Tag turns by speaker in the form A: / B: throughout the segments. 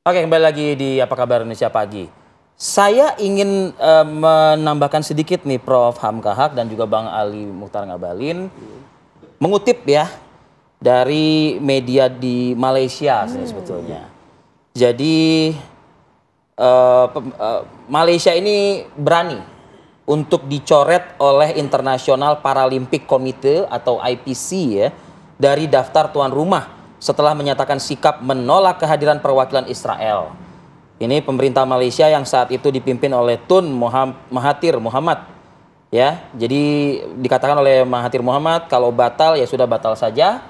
A: Oke, kembali lagi di Apa Kabar Indonesia Pagi. Saya ingin uh, menambahkan sedikit nih Prof. Hamka Hak dan juga Bang Ali Muhtar Ngabalin. Mengutip ya dari media di Malaysia hmm. sebetulnya. Jadi uh, uh, Malaysia ini berani untuk dicoret oleh International Paralympic Committee atau IPC ya dari daftar tuan rumah setelah menyatakan sikap menolak kehadiran perwakilan Israel. Ini pemerintah Malaysia yang saat itu dipimpin oleh Tun Mahathir Muhammad. Ya, jadi dikatakan oleh Mahathir Muhammad kalau batal ya sudah batal saja.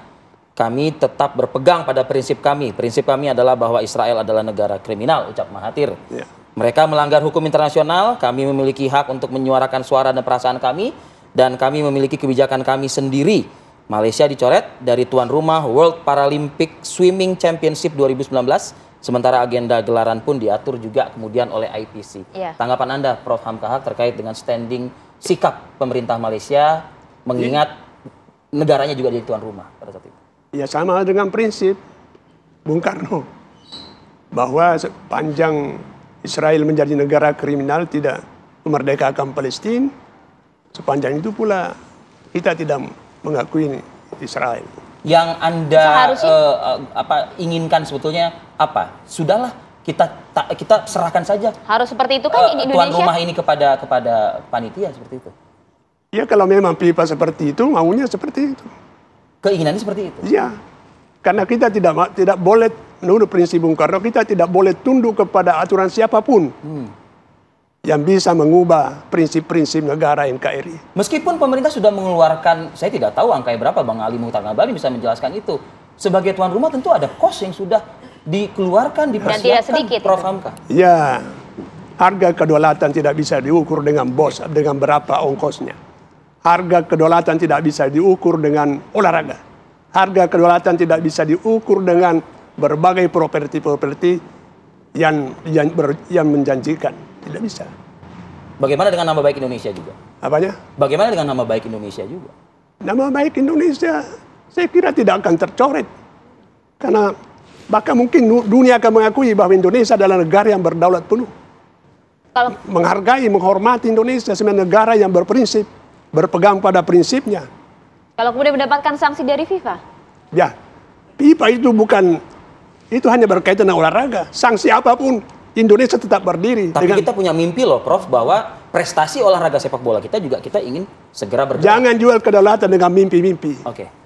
A: Kami tetap berpegang pada prinsip kami. Prinsip kami adalah bahwa Israel adalah negara kriminal, ucap Mahathir. Yeah. Mereka melanggar hukum internasional, kami memiliki hak untuk menyuarakan suara dan perasaan kami dan kami memiliki kebijakan kami sendiri Malaysia dicoret dari tuan rumah World Paralympic Swimming Championship 2019, sementara agenda gelaran pun diatur juga kemudian oleh IPC. Yeah. Tanggapan Anda, Prof. Hamkaha, terkait dengan standing sikap pemerintah Malaysia
B: mengingat yeah. negaranya juga jadi tuan rumah pada saat itu? Ya sama dengan prinsip Bung Karno, bahwa sepanjang Israel menjadi negara kriminal tidak memerdekakan Palestina, sepanjang itu pula kita tidak mengakui ini Israel.
A: Yang Anda uh, apa inginkan sebetulnya apa? Sudahlah kita ta, kita serahkan saja. Harus seperti itu kan uh, Indonesia. Tuan rumah ini kepada kepada panitia seperti itu.
B: Ya kalau memang pipa seperti itu maunya seperti itu. Keinginannya seperti itu. Iya. Karena kita tidak tidak boleh menurut prinsip Bung Karno kita tidak boleh tunduk kepada aturan siapapun. Hmm yang bisa mengubah prinsip-prinsip negara NKRI.
A: Meskipun pemerintah sudah mengeluarkan, saya tidak tahu angkanya berapa, Bang Ali Muhtar Ngabali bisa menjelaskan itu. Sebagai tuan rumah tentu ada
B: kos yang sudah dikeluarkan, dipersiapkan, tidak sedikit, Prof. Hamka. Ya, harga kedaulatan tidak bisa diukur dengan bos, dengan berapa ongkosnya. Harga kedaulatan tidak bisa diukur dengan olahraga. Harga kedaulatan tidak bisa diukur dengan berbagai properti-properti yang, yang, yang menjanjikan tidak bisa.
A: Bagaimana dengan nama baik Indonesia juga? Apanya? Bagaimana dengan nama baik Indonesia
B: juga? Nama baik Indonesia saya kira tidak akan tercoret. Karena bahkan mungkin dunia akan mengakui bahwa Indonesia adalah negara yang berdaulat penuh. Kalau... Menghargai, menghormati Indonesia sebagai negara yang berprinsip, berpegang pada prinsipnya.
A: Kalau kemudian mendapatkan sanksi dari FIFA?
B: Ya, FIFA itu bukan, itu hanya berkaitan dengan olahraga. Sanksi apapun Indonesia tetap berdiri. Tapi dengan... kita
A: punya mimpi loh, Prof, bahwa prestasi olahraga sepak bola kita juga kita ingin segera berjalan. Jangan
B: jual kedaulatan dengan mimpi-mimpi. Oke. Okay.